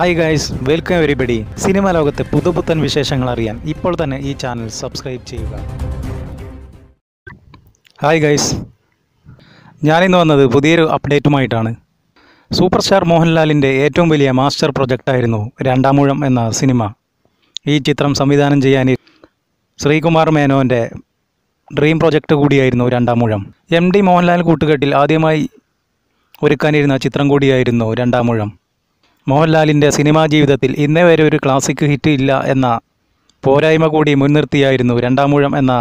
hi guys welcome everybody cinema ലോകത്തെ പുതുപുത്തൻ വിശേഷങ്ങൾ അറിയാൻ ഇപ്പോൾ തന്നെ ഈ ചാനൽ സബ്സ്ക്രൈബ് ചെയ്യുക ഹായ് ഗായ്സ് ഞാനിന്ന് വന്നത് പുതിയൊരു അപ്ഡേറ്റുമായിട്ടാണ് സൂപ്പർ സ്റ്റാർ മോഹൻലാലിൻ്റെ ഏറ്റവും വലിയ മാസ്റ്റർ പ്രൊജക്റ്റായിരുന്നു രണ്ടാമൂഴം എന്ന സിനിമ ഈ ചിത്രം സംവിധാനം ചെയ്യാൻ ശ്രീകുമാർ മേനോൻ്റെ ഡ്രീം പ്രൊജക്റ്റ് കൂടിയായിരുന്നു രണ്ടാമൂഴം എം ഡി മോഹൻലാൽ കൂട്ടുകെട്ടിൽ ആദ്യമായി ഒരുക്കാനിരുന്ന ചിത്രം കൂടിയായിരുന്നു രണ്ടാമൂഴം മോഹൻലാലിൻ്റെ സിനിമാ ജീവിതത്തിൽ ഇന്നേ വരെ ഒരു ക്ലാസിക് ഹിറ്റ് ഇല്ല എന്ന പോരായ്മ കൂടി മുൻനിർത്തിയായിരുന്നു രണ്ടാമൂഴം എന്ന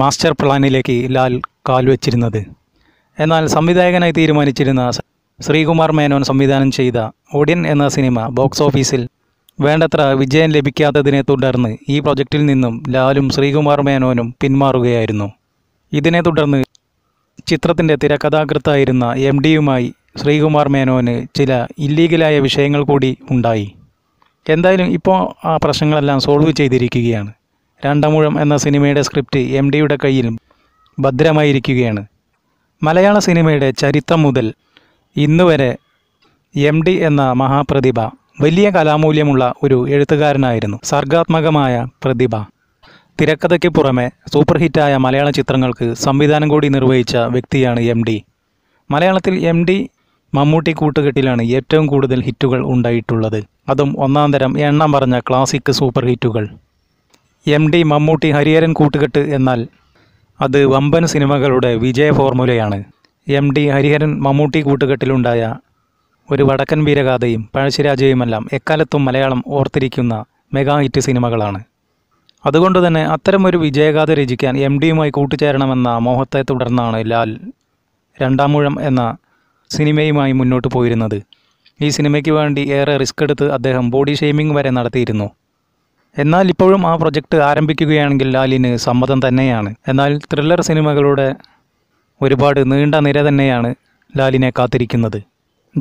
മാസ്റ്റർ പ്ലാനിലേക്ക് ലാൽ കാൽവെച്ചിരുന്നത് എന്നാൽ സംവിധായകനായി തീരുമാനിച്ചിരുന്ന ശ്രീകുമാർ മേനോൻ സംവിധാനം ചെയ്ത ഒടിയൻ എന്ന സിനിമ ബോക്സ് ഓഫീസിൽ വേണ്ടത്ര വിജയം ലഭിക്കാത്തതിനെ തുടർന്ന് ഈ പ്രൊജക്റ്റിൽ നിന്നും ലാലും ശ്രീകുമാർ മേനോനും പിന്മാറുകയായിരുന്നു ഇതിനെ തുടർന്ന് ചിത്രത്തിൻ്റെ തിരക്കഥാകൃത്തായിരുന്ന എം ഡിയുമായി ശ്രീകുമാർ മേനോന് ചില ഇല്ലീഗലായ വിഷയങ്ങൾ കൂടി ഉണ്ടായി എന്തായാലും ഇപ്പോൾ ആ പ്രശ്നങ്ങളെല്ലാം സോൾവ് ചെയ്തിരിക്കുകയാണ് രണ്ടമൂഴം എന്ന സിനിമയുടെ സ്ക്രിപ്റ്റ് എം ഡിയുടെ കയ്യിൽ ഭദ്രമായിരിക്കുകയാണ് മലയാള സിനിമയുടെ ചരിത്രം മുതൽ ഇന്നുവരെ എം ഡി എന്ന മഹാപ്രതിഭ വലിയ കലാമൂല്യമുള്ള ഒരു എഴുത്തുകാരനായിരുന്നു സർഗാത്മകമായ പ്രതിഭ തിരക്കഥയ്ക്ക് പുറമെ സൂപ്പർ ഹിറ്റായ മലയാള ചിത്രങ്ങൾക്ക് സംവിധാനം കൂടി നിർവഹിച്ച വ്യക്തിയാണ് എം ഡി മലയാളത്തിൽ എം ഡി മമ്മൂട്ടി കൂട്ടുകെട്ടിലാണ് ഏറ്റവും കൂടുതൽ ഹിറ്റുകൾ ഉണ്ടായിട്ടുള്ളത് അതും ഒന്നാം തരം എണ്ണം പറഞ്ഞ ക്ലാസിക് സൂപ്പർ ഹിറ്റുകൾ എം ഡി മമ്മൂട്ടി ഹരിഹരൻ കൂട്ടുകെട്ട് എന്നാൽ അത് വമ്പൻ സിനിമകളുടെ വിജയ ഫോർമുലയാണ് എം ഡി ഹരിഹരൻ മമ്മൂട്ടി കൂട്ടുകെട്ടിലുണ്ടായ ഒരു വടക്കൻ വീരഗാഥയും പഴശ്ശിരാജയുമെല്ലാം എക്കാലത്തും മലയാളം ഓർത്തിരിക്കുന്ന മെഗാ ഹിറ്റ് സിനിമകളാണ് അതുകൊണ്ട് തന്നെ അത്തരമൊരു വിജയഗാഥ രചിക്കാൻ എം ഡിയുമായി കൂട്ടിച്ചേരണമെന്ന മോഹത്തെ തുടർന്നാണ് ലാൽ രണ്ടാമൂഴം എന്ന സിനിമയുമായി മുന്നോട്ട് പോയിരുന്നത് ഈ സിനിമയ്ക്ക് വേണ്ടി ഏറെ റിസ്ക് എടുത്ത് അദ്ദേഹം ബോഡി ഷെയ്മിംഗ് വരെ നടത്തിയിരുന്നു എന്നാൽ ഇപ്പോഴും ആ പ്രൊജക്റ്റ് ആരംഭിക്കുകയാണെങ്കിൽ ലാലിന് സമ്മതം തന്നെയാണ് എന്നാൽ ത്രില്ലർ സിനിമകളുടെ ഒരുപാട് നീണ്ട നിര തന്നെയാണ് ലാലിനെ കാത്തിരിക്കുന്നത്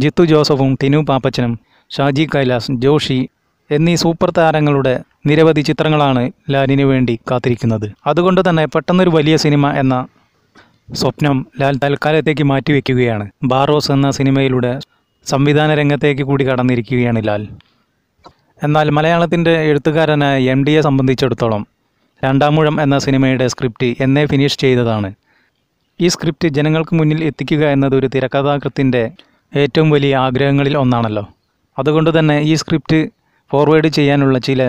ജിത്തു ജോസഫും ടിനു പാപ്പച്ചനും ഷാജി കൈലാസ് ജോഷി എന്നീ സൂപ്പർ താരങ്ങളുടെ നിരവധി ചിത്രങ്ങളാണ് ലാലിനു വേണ്ടി കാത്തിരിക്കുന്നത് അതുകൊണ്ട് തന്നെ പെട്ടെന്നൊരു വലിയ സിനിമ എന്ന സ്വപ്നം ലാൽ തൽക്കാലത്തേക്ക് മാറ്റിവെക്കുകയാണ് ബാറോസ് എന്ന സിനിമയിലൂടെ സംവിധാന രംഗത്തേക്ക് കൂടി കടന്നിരിക്കുകയാണ് ലാൽ എന്നാൽ മലയാളത്തിൻ്റെ എഴുത്തുകാരനായ എം ഡിയെ സംബന്ധിച്ചിടത്തോളം രണ്ടാമൂഴം എന്ന സിനിമയുടെ സ്ക്രിപ്റ്റ് എന്നെ ഫിനിഷ് ചെയ്തതാണ് ഈ സ്ക്രിപ്റ്റ് ജനങ്ങൾക്ക് മുന്നിൽ എത്തിക്കുക എന്നത് ഒരു തിരക്കഥാകൃത്തിൻ്റെ ഏറ്റവും വലിയ ആഗ്രഹങ്ങളിൽ ഒന്നാണല്ലോ അതുകൊണ്ട് തന്നെ ഈ സ്ക്രിപ്റ്റ് ഫോർവേഡ് ചെയ്യാനുള്ള ചില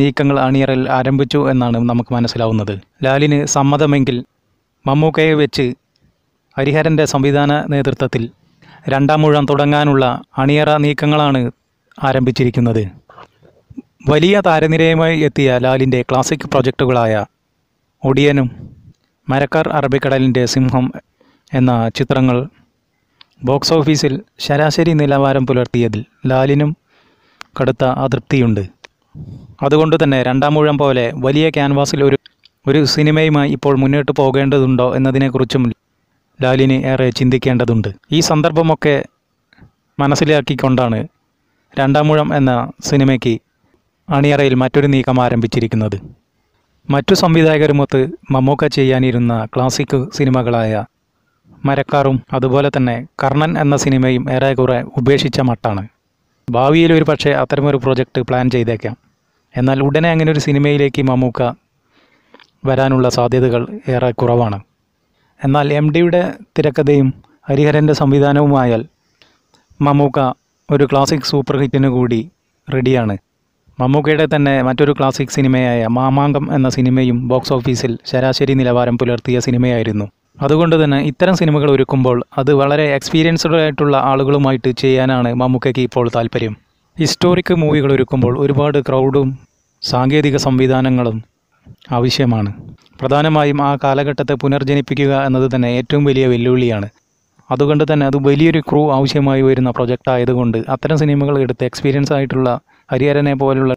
നീക്കങ്ങൾ അണിയറൽ ആരംഭിച്ചു എന്നാണ് നമുക്ക് മനസ്സിലാവുന്നത് ലാലിന് സമ്മതമെങ്കിൽ മമ്മൂക്കയെ വെച്ച് ഹരിഹരൻ്റെ സംവിധാന നേതൃത്വത്തിൽ രണ്ടാം മുഴം തുടങ്ങാനുള്ള അണിയറ നീക്കങ്ങളാണ് ആരംഭിച്ചിരിക്കുന്നത് വലിയ താരനിരയുമായി എത്തിയ ലാലിൻ്റെ ക്ലാസിക് പ്രൊജക്റ്റുകളായ ഒടിയനും മരക്കാർ അറബിക്കടലിൻ്റെ സിംഹം എന്ന ചിത്രങ്ങൾ ബോക്സ് ഓഫീസിൽ ശരാശരി നിലവാരം പുലർത്തിയതിൽ ലാലിനും കടുത്ത അതൃപ്തിയുണ്ട് അതുകൊണ്ട് തന്നെ രണ്ടാം മുഴം പോലെ വലിയ ക്യാൻവാസിൽ ഒരു ഒരു സിനിമയുമായി ഇപ്പോൾ മുന്നോട്ട് പോകേണ്ടതുണ്ടോ എന്നതിനെക്കുറിച്ചും ലാലിന് ഏറെ ചിന്തിക്കേണ്ടതുണ്ട് ഈ സന്ദർഭമൊക്കെ മനസ്സിലാക്കിക്കൊണ്ടാണ് രണ്ടാമൂഴം എന്ന സിനിമയ്ക്ക് അണിയറയിൽ മറ്റൊരു നീക്കം ആരംഭിച്ചിരിക്കുന്നത് മറ്റു സംവിധായകരുമൊത്ത് മമ്മൂക്ക ചെയ്യാനിരുന്ന ക്ലാസിക് സിനിമകളായ മരക്കാറും അതുപോലെ തന്നെ കർണൻ എന്ന സിനിമയും ഏറെക്കുറെ ഉപേക്ഷിച്ച മട്ടാണ് ഭാവിയിൽ ഒരു പക്ഷേ അത്തരമൊരു പ്രൊജക്റ്റ് പ്ലാൻ ചെയ്തേക്കാം എന്നാൽ ഉടനെ അങ്ങനെ ഒരു സിനിമയിലേക്ക് മമ്മൂക്ക വരാനുള്ള സാധ്യതകൾ ഏറെ കുറവാണ് എന്നാൽ എം ഡിയുടെ തിരക്കഥയും ഹരിഹരൻ്റെ സംവിധാനവുമായാൽ മമ്മൂക്ക ഒരു ക്ലാസിക് സൂപ്പർ ഹിറ്റിന് കൂടി റെഡിയാണ് മമ്മൂക്കയുടെ തന്നെ മറ്റൊരു ക്ലാസിക് സിനിമയായ മാമാങ്കം എന്ന സിനിമയും ബോക്സ് ഓഫീസിൽ ശരാശരി നിലവാരം പുലർത്തിയ സിനിമയായിരുന്നു അതുകൊണ്ട് തന്നെ ഇത്തരം സിനിമകൾ ഒരുക്കുമ്പോൾ അത് വളരെ എക്സ്പീരിയൻസ്ഡ് ആയിട്ടുള്ള ആളുകളുമായിട്ട് ചെയ്യാനാണ് മമ്മൂക്കയ്ക്ക് ഇപ്പോൾ താല്പര്യം ഹിസ്റ്റോറിക് മൂവികൾ ഒരുക്കുമ്പോൾ ഒരുപാട് ക്രൗഡും സാങ്കേതിക സംവിധാനങ്ങളും ആവശ്യമാണ് പ്രധാനമായും ആ കാലഘട്ടത്തെ പുനർജനിപ്പിക്കുക എന്നത് തന്നെ ഏറ്റവും വലിയ വെല്ലുവിളിയാണ് അതുകൊണ്ട് തന്നെ അത് വലിയൊരു ക്രൂ ആവശ്യമായി വരുന്ന പ്രൊജക്റ്റ് ആയതുകൊണ്ട് അത്തരം സിനിമകൾ എടുത്ത് എക്സ്പീരിയൻസ് ആയിട്ടുള്ള ഹരിഹരനെ പോലുള്ള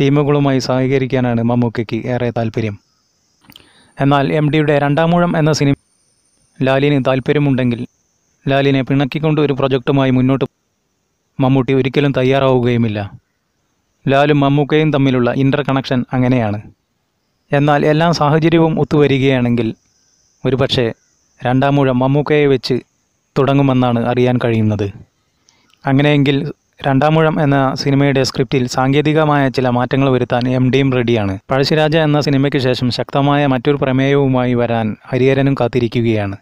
ടീമുകളുമായി സഹകരിക്കാനാണ് മമ്മൂക്കയ്ക്ക് ഏറെ താല്പര്യം എന്നാൽ എം ഡിയുടെ രണ്ടാമൂഴം എന്ന സിനിമ ലാലിന് താല്പര്യമുണ്ടെങ്കിൽ ലാലിനെ പിണക്കിക്കൊണ്ട് ഒരു പ്രൊജക്റ്റുമായി മുന്നോട്ട് മമ്മൂട്ടി ഒരിക്കലും തയ്യാറാവുകയുമില്ല ലാലും മമ്മൂക്കയും തമ്മിലുള്ള ഇൻ്റർ കണക്ഷൻ അങ്ങനെയാണ് എന്നാൽ എല്ലാ സാഹചര്യവും ഒത്തുവരികയാണെങ്കിൽ ഒരുപക്ഷെ രണ്ടാമൂഴം മമ്മൂക്കയെ വെച്ച് തുടങ്ങുമെന്നാണ് അറിയാൻ കഴിയുന്നത് അങ്ങനെയെങ്കിൽ രണ്ടാമൂഴം എന്ന സിനിമയുടെ സ്ക്രിപ്റ്റിൽ സാങ്കേതികമായ ചില മാറ്റങ്ങൾ വരുത്താൻ എം ഡിയും റെഡിയാണ് പഴശ്ശിരാജ എന്ന സിനിമയ്ക്ക് ശേഷം ശക്തമായ മറ്റൊരു പ്രമേയവുമായി വരാൻ ഹരിഹരനും കാത്തിരിക്കുകയാണ്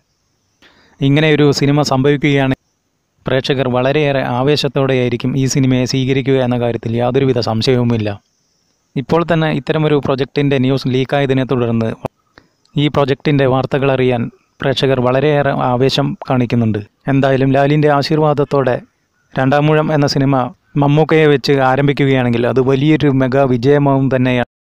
ഇങ്ങനെയൊരു സിനിമ സംഭവിക്കുകയാണ് പ്രേക്ഷകർ വളരെയേറെ ആവേശത്തോടെയായിരിക്കും ഈ സിനിമയെ സ്വീകരിക്കുക എന്ന കാര്യത്തിൽ യാതൊരുവിധ സംശയവുമില്ല ഇപ്പോൾ തന്നെ ഇത്തരമൊരു പ്രൊജക്റ്റിൻ്റെ ന്യൂസ് ലീക്കായതിനെ തുടർന്ന് ഈ പ്രൊജക്റ്റിൻ്റെ വാർത്തകൾ അറിയാൻ പ്രേക്ഷകർ വളരെയേറെ ആവേശം കാണിക്കുന്നുണ്ട് എന്തായാലും ലാലിൻ്റെ ആശീർവാദത്തോടെ രണ്ടാമൂഴം എന്ന സിനിമ മമ്മൂക്കയെ വെച്ച് ആരംഭിക്കുകയാണെങ്കിൽ അത് വലിയൊരു മെഗാ വിജയമാവും തന്നെയാണ്